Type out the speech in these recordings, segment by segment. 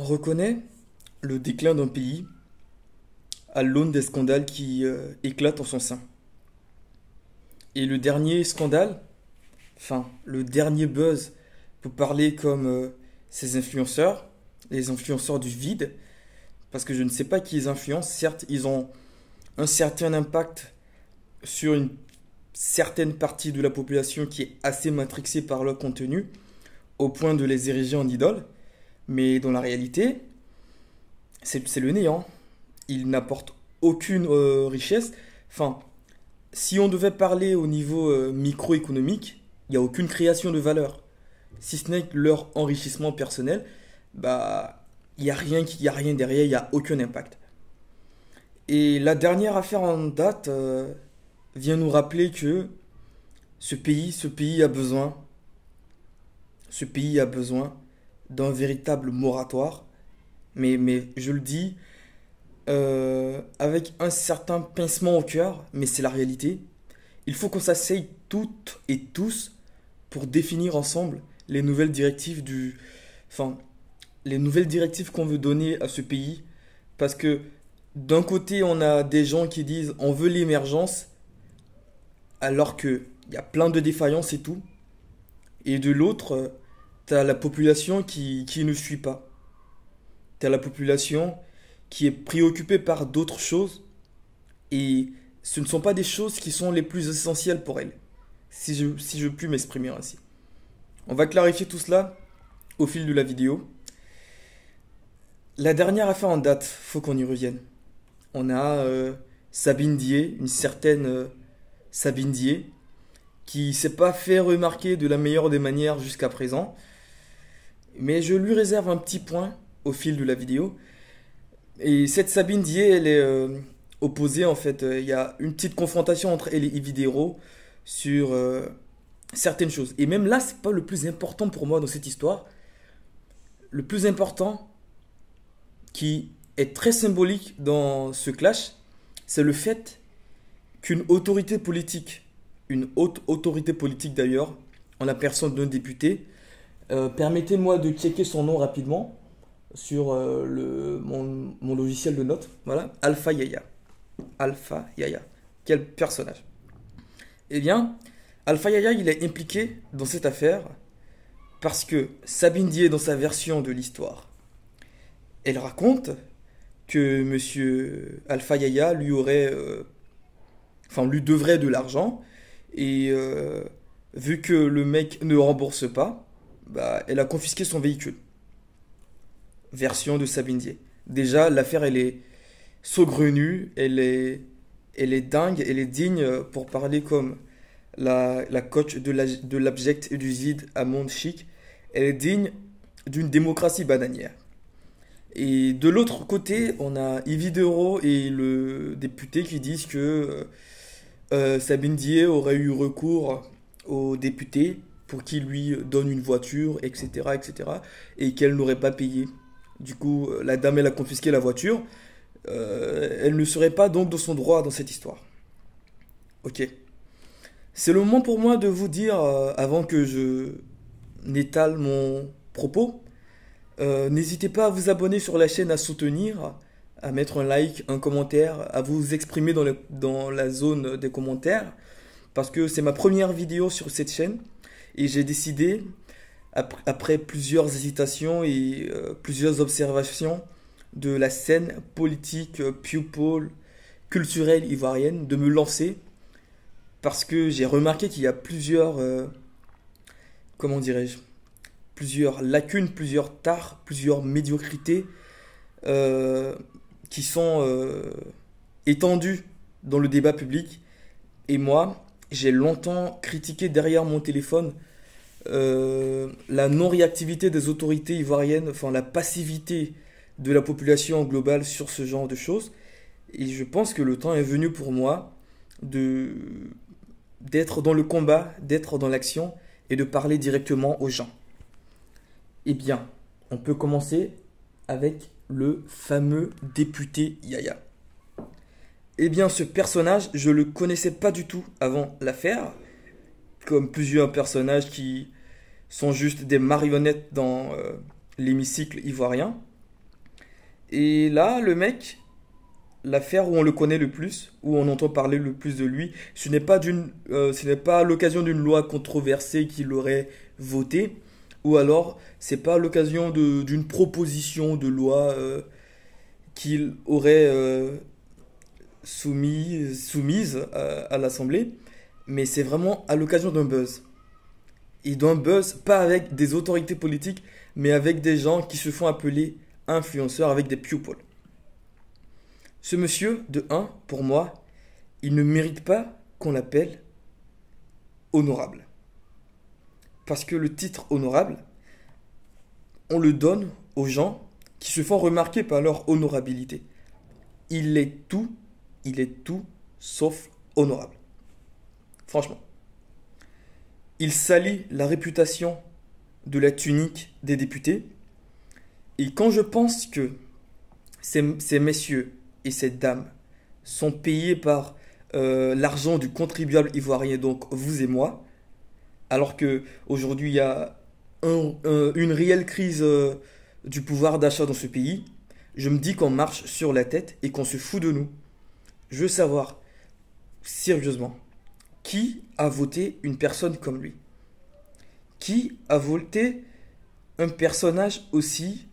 On reconnaît le déclin d'un pays à l'aune des scandales qui euh, éclatent en son sein. Et le dernier scandale, enfin le dernier buzz, pour parler comme euh, ces influenceurs, les influenceurs du vide, parce que je ne sais pas qui les influence, certes ils ont un certain impact sur une certaine partie de la population qui est assez matrixée par leur contenu, au point de les ériger en idole, mais dans la réalité, c'est le néant. Il n'apporte aucune euh, richesse. Enfin, si on devait parler au niveau euh, microéconomique, il n'y a aucune création de valeur. Si ce n'est leur enrichissement personnel, bah, il n'y a, rien a rien derrière, il n'y a aucun impact. Et la dernière affaire en date euh, vient nous rappeler que ce pays, ce pays a besoin. Ce pays a besoin d'un véritable moratoire. Mais, mais je le dis euh, avec un certain pincement au cœur, mais c'est la réalité. Il faut qu'on s'asseye toutes et tous pour définir ensemble les nouvelles directives du, enfin, les nouvelles directives qu'on veut donner à ce pays, parce que d'un côté on a des gens qui disent on veut l'émergence, alors que il y a plein de défaillances et tout, et de l'autre t'as la population qui, ne suit pas. T'as la population qui est préoccupée par d'autres choses et ce ne sont pas des choses qui sont les plus essentielles pour elle, si je, puis m'exprimer ainsi. On va clarifier tout cela au fil de la vidéo. La dernière affaire en date, faut qu'on y revienne. On a euh, Sabine Dier, une certaine euh, Sabine Dier, qui s'est pas fait remarquer de la meilleure des manières jusqu'à présent. Mais je lui réserve un petit point au fil de la vidéo. Et cette Sabine Dier, elle est euh, opposée en fait. Euh, il y a une petite confrontation entre elle et Ividero sur euh, certaines choses. Et même là, c'est pas le plus important pour moi dans cette histoire. Le plus important qui est très symbolique dans ce clash, c'est le fait qu'une autorité politique, une haute autorité politique d'ailleurs, en la personne d'un député, euh, permettez-moi de checker son nom rapidement sur euh, le, mon, logiciel de notes. Voilà, Alpha Yaya. Alpha Yaya. Quel personnage. Eh bien, Alpha Yaya, il est impliqué dans cette affaire parce que Sabine dans sa version de l'histoire, elle raconte que Monsieur Alpha Yaya lui aurait, euh, enfin, lui devrait de l'argent et vu que le mec ne rembourse pas, bah, elle a confisqué son véhicule. Version de Sabindier. Déjà, l'affaire, elle est saugrenue, elle est, elle est dingue, elle est digne pour parler comme la, la coach de l'abject et du zid à monde chic. Elle est digne d'une démocratie bananière. Et de l'autre côté, on a Yves et le député qui disent que euh, Sabindier aurait eu recours aux députés pour qu'il lui donne une voiture, etc., etc., et qu'elle n'aurait pas payé. Du coup, euh, la dame, elle a confisqué la voiture. Euh, elle ne serait pas donc dans son droit dans cette histoire. Ok. C'est le moment pour moi de vous dire, euh, avant que je n'étale mon propos, n'hésitez pas à vous abonner sur la chaîne, à soutenir, à mettre un like, un commentaire, à vous exprimer dans, le, dans la zone des commentaires, parce que c'est ma première vidéo sur cette chaîne. Et j'ai décidé, après, plusieurs hésitations et euh, plusieurs observations de la scène politique, euh, people, culturelle ivoirienne, de me lancer parce que j'ai remarqué qu'il y a plusieurs, euh, comment dirais-je, plusieurs lacunes, plusieurs tares, plusieurs médiocrités qui sont étendues dans le débat public. Et moi, j'ai longtemps critiqué derrière mon téléphone euh, la non-réactivité des autorités ivoiriennes, enfin la passivité de la population globale sur ce genre de choses. Et je pense que le temps est venu pour moi de d'être dans le combat, d'être dans l'action et de parler directement aux gens. Eh bien, on peut commencer avec le fameux député Yaya. Eh bien, ce personnage, je le connaissais pas du tout avant l'affaire, comme plusieurs personnages qui sont juste des marionnettes dans euh, l'hémicycle ivoirien. Et là, le mec, l'affaire où on le connaît le plus, où on entend parler le plus de lui, ce n'est pas, d'une, euh, ce n'est pas l'occasion d'une loi controversée qu'il aurait votée, ou alors ce n'est pas l'occasion d'une proposition de loi euh, qu'il aurait soumise, soumise à l'Assemblée, mais c'est vraiment à l'occasion d'un buzz. Il doit buzz, pas avec des autorités politiques, mais avec des gens qui se font appeler influenceurs, avec des pupils. Ce monsieur, de 1, pour moi, il ne mérite pas qu'on l'appelle honorable. Parce que le titre honorable, on le donne aux gens qui se font remarquer par leur honorabilité. Il est tout, il est tout sauf honorable. Franchement. Il salit la réputation de la tunique des députés. Et quand je pense que ces, messieurs et ces dames sont payés par euh, l'argent du contribuable ivoirien, donc vous et moi, alors que aujourd'hui il y a une réelle crise euh, du pouvoir d'achat dans ce pays, je me dis qu'on marche sur la tête et qu'on se fout de nous. Je veux savoir, sérieusement, qui a voté une personne comme lui Qui a voté un personnage aussi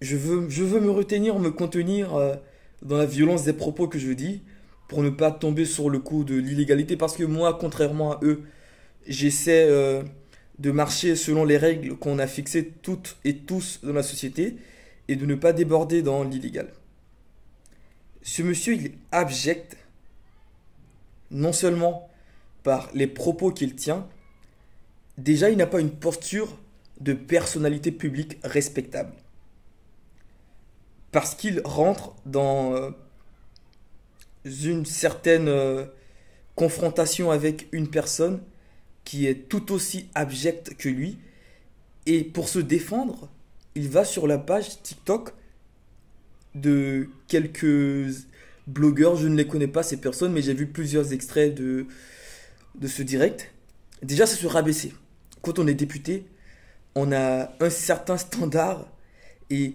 je veux, je veux me retenir, me contenir euh, dans la violence des propos que je dis pour ne pas tomber sur le coup de l'illégalité parce que moi, contrairement à eux, j'essaie euh, de marcher selon les règles qu'on a fixées toutes et tous dans la société et de ne pas déborder dans l'illégal. Ce monsieur, il est abject non seulement par les propos qu'il tient, déjà il n'a pas une posture de personnalité publique respectable. Parce qu'il rentre dans euh, une certaine euh, confrontation avec une personne qui est tout aussi abjecte que lui. Et pour se défendre, il va sur la page TikTok de quelques blogueurs, je ne les connais pas ces personnes, mais j'ai vu plusieurs extraits de, de ce direct. Déjà, c'est se rabaisser. Quand on est député, on a un certain standard et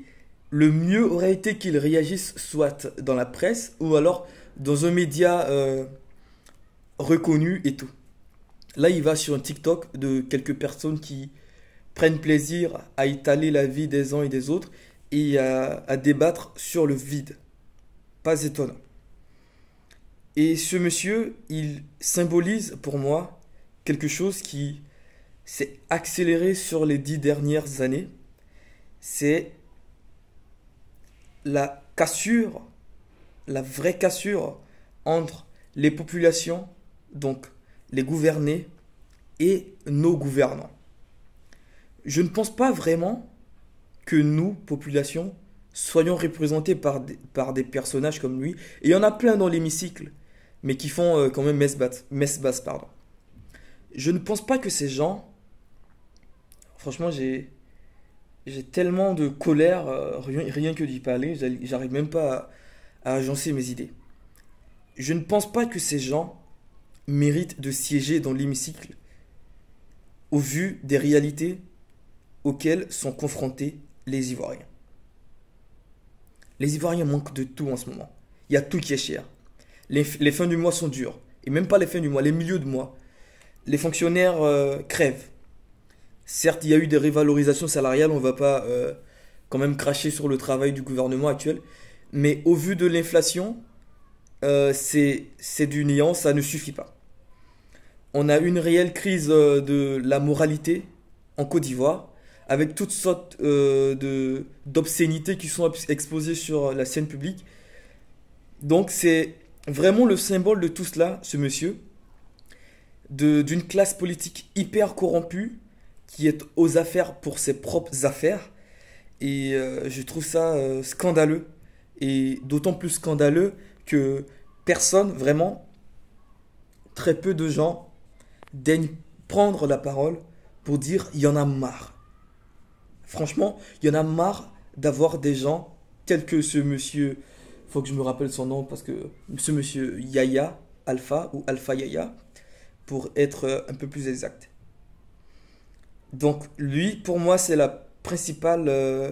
le mieux aurait été qu'ils réagissent soit dans la presse ou alors dans un média euh, reconnu et tout. Là, il va sur un TikTok de quelques personnes qui prennent plaisir à étaler la vie des uns et des autres et à, à débattre sur le vide pas étonnant. Et ce monsieur, il symbolise pour moi quelque chose qui s'est accéléré sur les dix dernières années. C'est la cassure, la vraie cassure entre les populations, donc les gouvernés, et nos gouvernants. Je ne pense pas vraiment que nous, populations soyons représentés par des, par des personnages comme lui. Et il y en a plein dans l'hémicycle, mais qui font euh, quand même messe basse, messe basse, pardon. Je ne pense pas que ces gens, franchement, j'ai j'ai tellement de colère, euh, rien, que d'y parler, j'arrive même pas à, à agencer mes idées. Je ne pense pas que ces gens méritent de siéger dans l'hémicycle au vu des réalités auxquelles sont confrontés les Ivoiriens. Les Ivoiriens manquent de tout en ce moment. Il y a tout qui est cher. Les, fins du mois sont dures. Et même pas les fins du mois, les milieux de mois. Les fonctionnaires euh, crèvent. Certes, il y a eu des révalorisations salariales, on ne va pas euh, quand même cracher sur le travail du gouvernement actuel. Mais au vu de l'inflation, euh, c'est du néant, ça ne suffit pas. On a une réelle crise de la moralité en Côte d'Ivoire avec toutes sortes euh, de d'obscénités qui sont exposées sur la scène publique. Donc c'est vraiment le symbole de tout cela, ce monsieur, d'une classe politique hyper corrompue qui est aux affaires pour ses propres affaires. Et euh, je trouve ça euh, scandaleux. Et d'autant plus scandaleux que personne, vraiment, très peu de gens daignent prendre la parole pour dire il y en a marre. Franchement, il y en a marre d'avoir des gens tels que ce monsieur, faut que je me rappelle son nom parce que ce monsieur Yaya Alpha ou Alpha Yaya, pour être euh, un peu plus exact. Donc lui, pour moi, c'est la principale euh,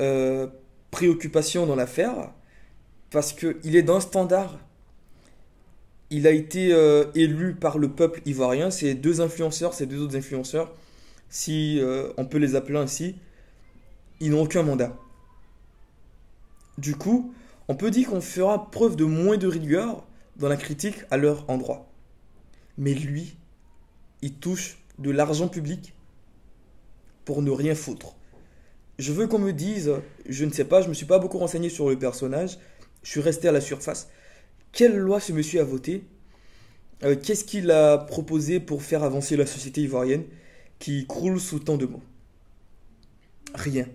euh, préoccupation dans l'affaire parce qu'il est dans le standard. Il a été élu par le peuple ivoirien. Ces deux influenceurs, ces deux autres influenceurs, si euh, on peut les appeler ainsi, ils n'ont aucun mandat. Du coup, on peut dire qu'on fera preuve de moins de rigueur dans la critique à leur endroit. Mais lui, il touche de l'argent public pour ne rien foutre. Je veux qu'on me dise, je ne sais pas, je ne me suis pas beaucoup renseigné sur le personnage, je suis resté à la surface. Quelle loi ce monsieur a voté euh, Qu'est-ce qu'il a proposé pour faire avancer la société ivoirienne qui croule sous tant de mots. Rien.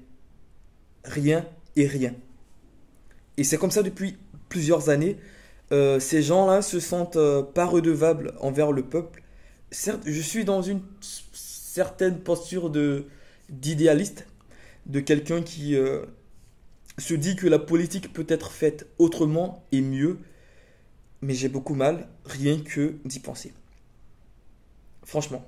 Rien et rien. Et c'est comme ça depuis plusieurs années. Euh, ces gens-là se sentent euh, pas redevables envers le peuple. Certes, je suis dans une certaine posture de d'idéaliste, de quelqu'un qui euh, se dit que la politique peut être faite autrement et mieux, mais j'ai beaucoup mal rien que d'y penser. Franchement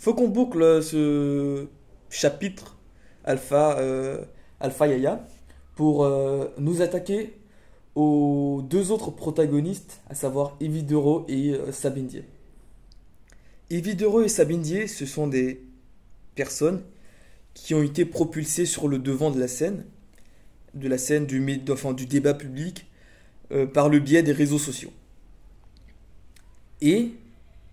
faut qu'on boucle ce chapitre Alpha, euh, Alpha Yaya pour euh, nous attaquer aux deux autres protagonistes, à savoir Evidero et euh, Sabindier. Evidero et Sabindier, ce sont des personnes qui ont été propulsées sur le devant de la scène, de la scène du, du débat public, par le biais des réseaux sociaux. Et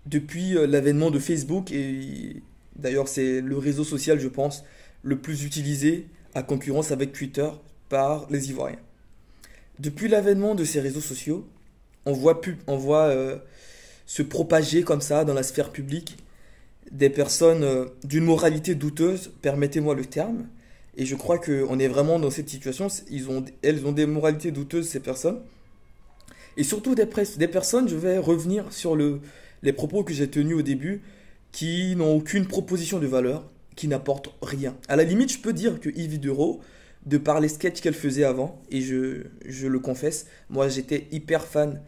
depuis euh, l'avènement de Facebook, et d'ailleurs c'est le réseau social, je pense, le plus utilisé à concurrence avec Twitter par les Ivoiriens. Depuis l'avènement de ces réseaux sociaux, on voit, pub, on voit euh, se propager comme ça dans la sphère publique des personnes euh, d'une moralité douteuse, permettez-moi le terme, et je crois qu'on est vraiment dans cette situation, ils ont, elles ont des moralités douteuses, ces personnes, et surtout des, des personnes, je vais revenir sur le, les propos que j'ai tenus au début qui n'ont aucune proposition de valeur, qui n'apportent rien. À la limite, je peux dire que Yves Duro, de par les sketchs qu'elle faisait avant, et je, je le confesse, moi j'étais hyper fan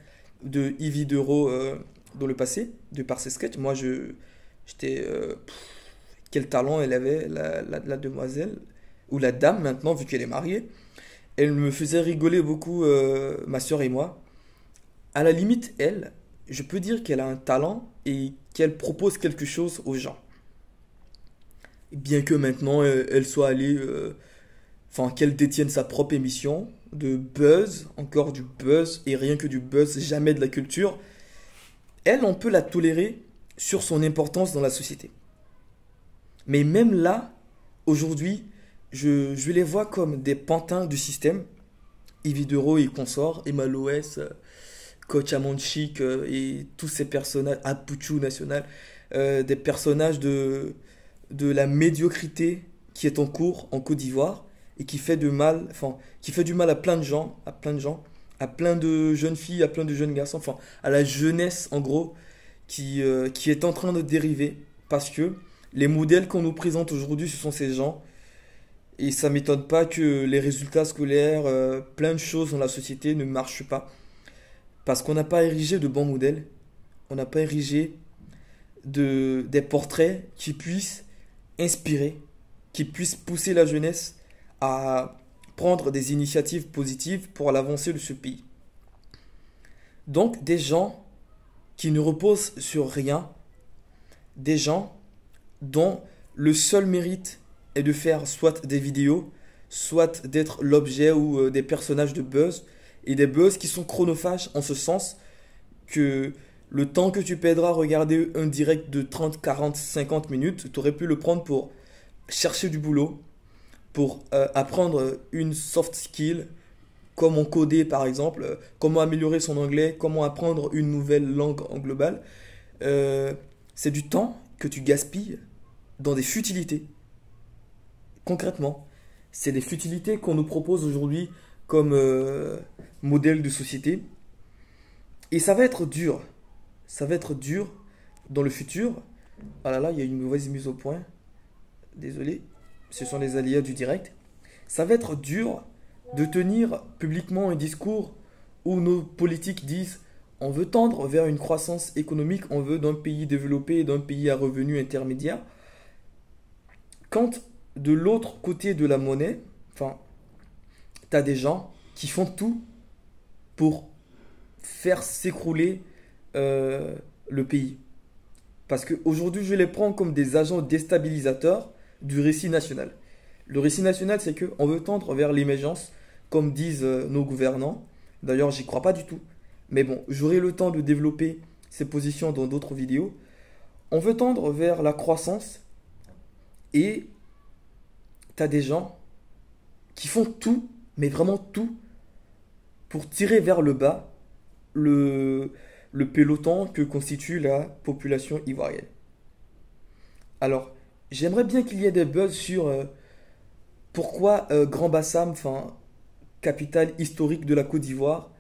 de Yves Duro euh, dans le passé, de par ses sketchs. Moi je j'étais. Euh, quel talent elle avait, la, demoiselle, ou la dame maintenant, vu qu'elle est mariée. Elle me faisait rigoler beaucoup, euh, ma soeur et moi. À la limite, elle, je peux dire qu'elle a un talent et qu'elle propose quelque chose aux gens. Bien que maintenant euh, elle soit allée, euh, enfin qu'elle détienne sa propre émission de buzz, encore du buzz et rien que du buzz, jamais de la culture. Elle, on peut la tolérer sur son importance dans la société. Mais même là, aujourd'hui, je, je, les vois comme des pantins du système. Evidero et consorts, Emma Loès, euh, Coach Amanchik et tous ces personnages, Apuchu National, euh, des personnages de, de la médiocrité qui est en cours en Côte d'Ivoire et qui fait du mal, enfin, qui fait du mal à plein de gens, à plein de gens, à plein de jeunes filles, à plein de jeunes garçons, enfin, à la jeunesse en gros, qui, euh, qui est en train de dériver parce que les modèles qu'on nous présente aujourd'hui, ce sont ces gens. Et ça m'étonne pas que les résultats scolaires, euh, plein de choses dans la société ne marchent pas. Parce qu'on n'a pas érigé de bons modèles, on n'a pas érigé des portraits qui puissent inspirer, qui puissent pousser la jeunesse à prendre des initiatives positives pour l'avancée de ce pays. Donc des gens qui ne reposent sur rien, des gens dont le seul mérite est de faire soit des vidéos, soit d'être l'objet ou euh, des personnages de buzz, et des buzz qui sont chronophages en ce sens que le temps que tu paieras à regarder un direct de 30, 40, 50 minutes, tu aurais pu le prendre pour chercher du boulot, pour euh, apprendre une soft skill, comment coder par exemple, euh, comment améliorer son anglais, comment apprendre une nouvelle langue en global. Euh, c'est du temps que tu gaspilles dans des futilités. Concrètement, c'est des futilités qu'on nous propose aujourd'hui comme euh, modèle de société. Et ça va être dur. Ça va être dur dans le futur. Ah là là, il y a une mauvaise mise au point. Désolé, ce sont les aléas du direct. Ça va être dur de tenir publiquement un discours où nos politiques disent on veut tendre vers une croissance économique, on veut d'un pays développé, d'un pays à revenus intermédiaires. Quand de l'autre côté de la monnaie, enfin tu as des gens qui font tout pour faire s'écrouler euh, le pays. Parce qu'aujourd'hui, je les prends comme des agents déstabilisateurs du récit national. Le récit national, c'est qu'on veut tendre vers l'émergence, comme disent euh, nos gouvernants. D'ailleurs, j'y crois pas du tout. Mais bon, j'aurai le temps de développer ces positions dans d'autres vidéos. On veut tendre vers la croissance et tu as des gens qui font tout mais vraiment tout pour tirer vers le bas le, peloton que constitue la population ivoirienne. Alors, j'aimerais bien qu'il y ait des buzz sur euh, pourquoi euh, Grand Bassam, enfin, capitale historique de la Côte d'Ivoire,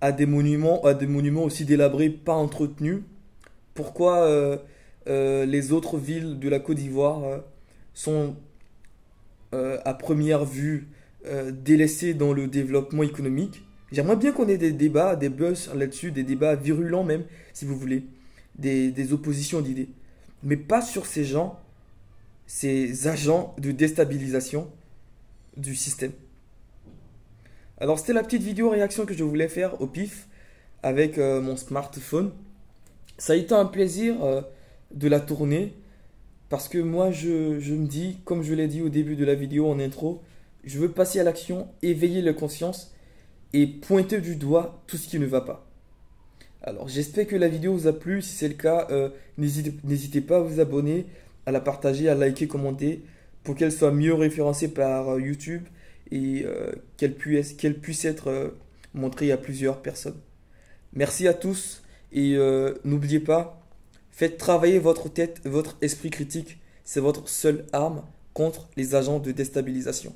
a des monuments, des monuments aussi délabrés, pas entretenus. Pourquoi euh, les autres villes de la Côte d'Ivoire sont à première vue euh, délaissé dans le développement économique. J'aimerais bien qu'on ait des débats, des buzz là-dessus, des débats virulents même, si vous voulez, des, oppositions d'idées. Mais pas sur ces gens, ces agents de déstabilisation du système. Alors c'était la petite vidéo réaction que je voulais faire au pif avec euh, mon smartphone. Ça a été un plaisir euh, de la tourner parce que moi je me dis, comme je l'ai dit au début de la vidéo en intro, je veux passer à l'action, éveiller la conscience et pointer du doigt tout ce qui ne va pas. Alors j'espère que la vidéo vous a plu, si c'est le cas, euh, n'hésitez pas à vous abonner, à la partager, à liker, commenter, pour qu'elle soit mieux référencée par euh, YouTube et euh, qu'elle puisse, puisse, être montrée à plusieurs personnes. Merci à tous et n'oubliez pas, faites travailler votre tête, votre esprit critique, c'est votre seule arme contre les agents de déstabilisation.